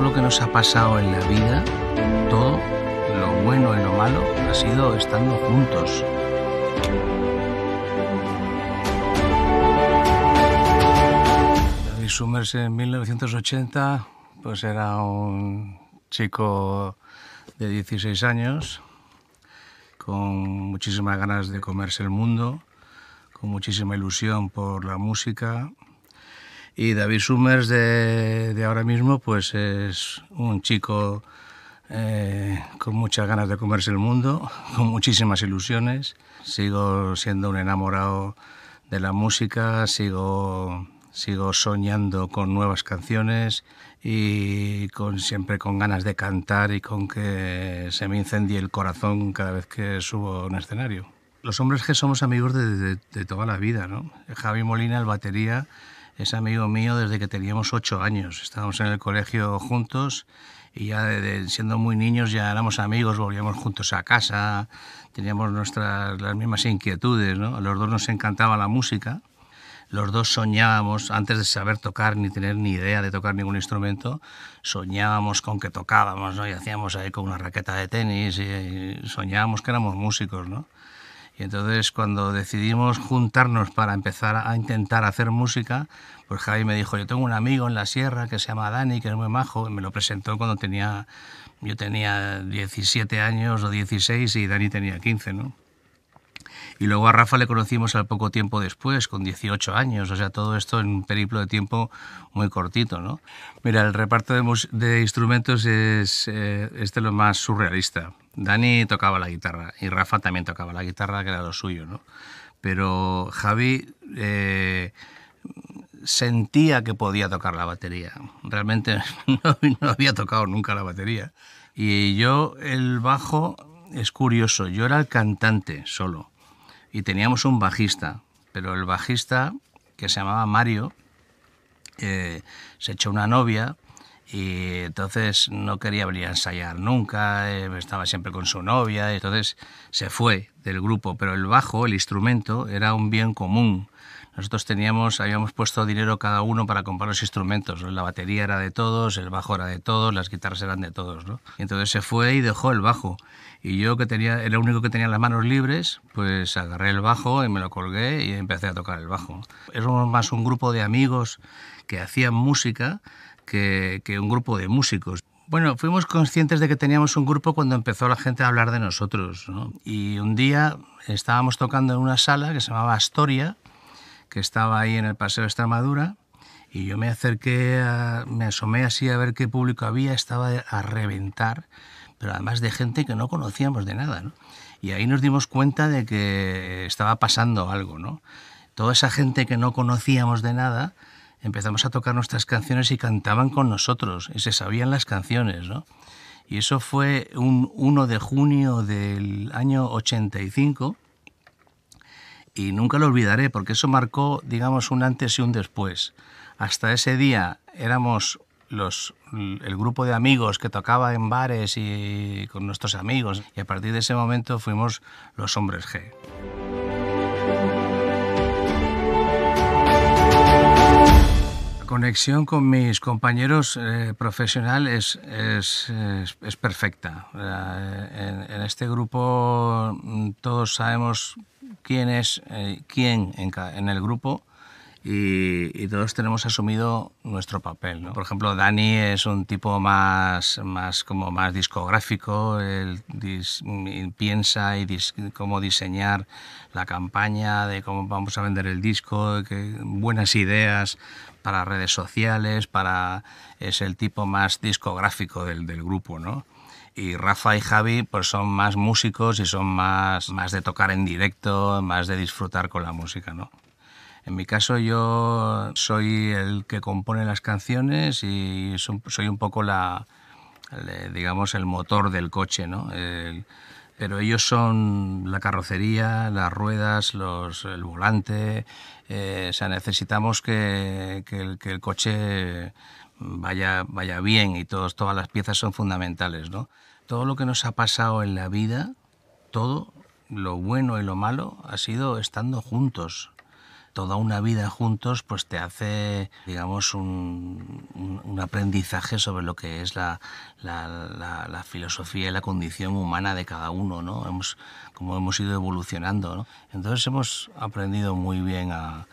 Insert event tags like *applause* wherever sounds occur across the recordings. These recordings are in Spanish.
todo lo que nos ha pasado en la vida, todo lo bueno y lo malo, ha sido estando juntos. David Summers en 1980 pues era un chico de 16 años con muchísimas ganas de comerse el mundo, con muchísima ilusión por la música, y David Summers de, ahora mismo pues es un chico eh, con muchas ganas de comerse el mundo, *laughs* con muchísimas ilusiones. Sigo siendo un enamorado de la música, sigo, sigo soñando con nuevas canciones y con, siempre con ganas de cantar y con que se me incendie el corazón cada vez que subo a un escenario. Los hombres que somos amigos de, toda la vida, ¿no? Javi Molina, el batería, es amigo mío desde que teníamos ocho años. Estábamos en el colegio juntos y ya siendo muy niños ya éramos amigos, volvíamos juntos a casa, teníamos nuestras, las mismas inquietudes, ¿no? A los dos nos encantaba la música, los dos soñábamos, antes de saber tocar ni tener ni idea de tocar ningún instrumento, soñábamos con que tocábamos, ¿no? Y hacíamos ahí con una raqueta de tenis y, y soñábamos que éramos músicos, ¿no? Y entonces cuando decidimos juntarnos para empezar a intentar hacer música, pues Javi me dijo, yo tengo un amigo en la sierra que se llama Dani, que es muy majo, y me lo presentó cuando tenía, yo tenía 17 años o 16 y Dani tenía 15, ¿no? Y luego a Rafa le conocimos al poco tiempo después, con 18 años, o sea, todo esto en un periplo de tiempo muy cortito, ¿no? Mira, el reparto de, instrumentos es, eh, este lo más surrealista. Dani tocaba la guitarra y Rafa también tocaba la guitarra, que era lo suyo, ¿no? Pero Javi eh, sentía que podía tocar la batería. Realmente *laughs* no, había tocado nunca la batería. Y yo, el bajo, es curioso, yo era el cantante solo. Y teníamos un bajista, pero el bajista, que se llamaba Mario, eh, se echó una novia y entonces no quería venir a ensayar nunca, eh, estaba siempre con su novia, entonces se fue del grupo, pero el bajo, el instrumento, era un bien común. Nosotros teníamos, habíamos puesto dinero cada uno para comprar los instrumentos. La batería era de todos, el bajo era de todos, las guitarras eran de todos, entonces se fue y dejó el bajo. Y yo que tenía, era el único que tenía las manos libres, pues agarré el bajo y me lo colgué y empecé a tocar el bajo. Éramos más un grupo de amigos que hacían música que, un grupo de músicos. Bueno, fuimos conscientes de que teníamos un grupo cuando empezó la gente a hablar de nosotros. Y un día estábamos tocando en una sala que se llamaba Astoria, que estaba ahí en el Paseo de Extremadura, y yo me acerqué, a, me asomé así a ver qué público había, estaba a reventar, pero además de gente que no conocíamos de nada. Y ahí nos dimos cuenta de que estaba pasando algo. ¿no? Toda esa gente que no conocíamos de nada empezamos a tocar nuestras canciones y cantaban con nosotros, y se sabían las canciones, ¿no? Y eso fue un 1 de junio del año 85 y nunca lo olvidaré porque eso marcó, digamos, un antes y un después. Hasta ese día éramos los, el grupo de amigos que tocaba en bares y con nuestros amigos y a partir de ese momento fuimos los hombres G. conexión con mis compañeros eh, profesionales es, es, perfecta. En, este grupo mm, todos sabemos quién es eh, quién en, en el grupo y, todos tenemos asumido nuestro papel. ¿no? Por ejemplo, Dani es un tipo más, más, como más discográfico, él piensa y cómo diseñar la campaña, de cómo vamos a vender el disco, buenas ideas para redes sociales, para es el tipo más discográfico del, del grupo, ¿no? y Rafa y Javi pues son más músicos y son más, más de tocar en directo, más de disfrutar con la música, ¿no? En mi caso yo soy el que compone las canciones y soy un poco la, digamos, el motor del coche, ¿no? pero ellos son la carrocería, las ruedas, el volante. Eh, sea, necesitamos que, el, coche vaya, vaya bien y todos, todas las piezas son fundamentales. ¿no? Todo lo que nos ha pasado en la vida, todo, lo bueno y lo malo, ha sido estando juntos toda una vida juntos, pues te hace, digamos, un, aprendizaje sobre lo que es la, filosofía y la condición humana de cada uno, ¿no? Hemos, como hemos ido evolucionando, Entonces hemos aprendido muy bien a,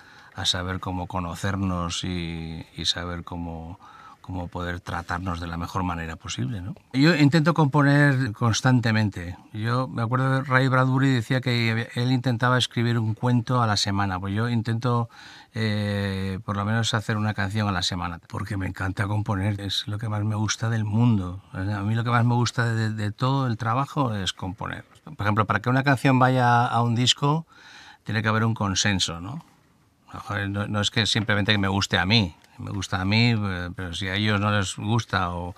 saber cómo conocernos y saber cómo como poder tratarnos de la mejor manera posible. ¿no? Yo intento componer constantemente. Yo me acuerdo de Ray Bradbury decía que él intentaba escribir un cuento a la semana, pues yo intento eh, por lo menos hacer una canción a la semana, porque me encanta componer, es lo que más me gusta del mundo. A mí lo que más me gusta de, todo el trabajo es componer. Por ejemplo, para que una canción vaya a un disco, tiene que haber un consenso, ¿no? no, es que simplemente me guste a mí, me gusta a mí, eh, pero si a ellos no les gusta o,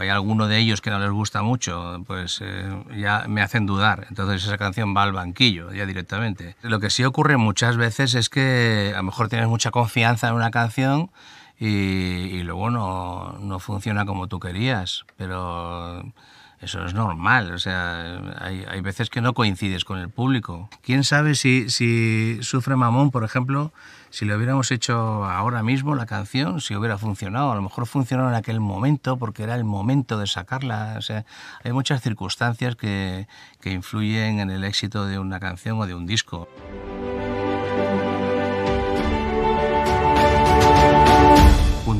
hay alguno de ellos que no les gusta mucho, pues eh, ya me hacen dudar. Entonces esa canción va al banquillo ya directamente. Lo que sí ocurre muchas veces es que a lo mejor tienes mucha confianza en una canción y, y luego no, no funciona como tú querías, pero eso es normal, o sea, hay, hay, veces que no coincides con el público. ¿Quién sabe si, si Sufre Mamón, por ejemplo, si le hubiéramos hecho ahora mismo la canción, si hubiera funcionado? A lo mejor funcionó en aquel momento porque era el momento de sacarla. O sea, hay muchas circunstancias que, que influyen en el éxito de una canción o de un disco.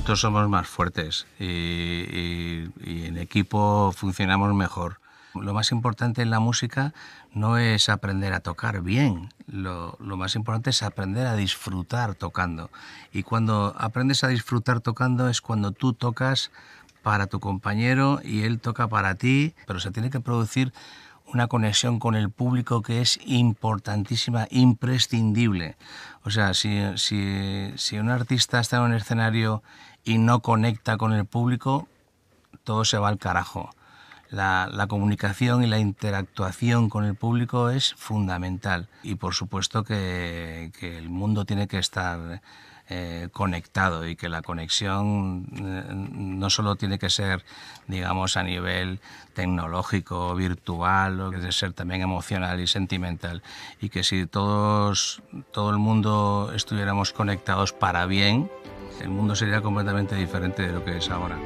juntos somos más fuertes y, en equipo funcionamos mejor. Lo más importante en la música no es aprender a tocar bien, lo, más importante es aprender a disfrutar tocando. Y cuando aprendes a disfrutar tocando es cuando tú tocas para tu compañero y él toca para ti, pero se tiene que producir una conexión con el público que es importantísima, imprescindible. O sea, si, un artista está en un escenario y no conecta con el público, todo se va al carajo. La, comunicación y la interactuación con el público es fundamental y por supuesto que el mundo tiene que estar eh, conectado y que la conexión eh, no solo tiene que ser, digamos, a nivel tecnológico, virtual, o que debe ser también emocional y sentimental, y que si todos, todo el mundo estuviéramos conectados para bien, el mundo sería completamente diferente de lo que es ahora.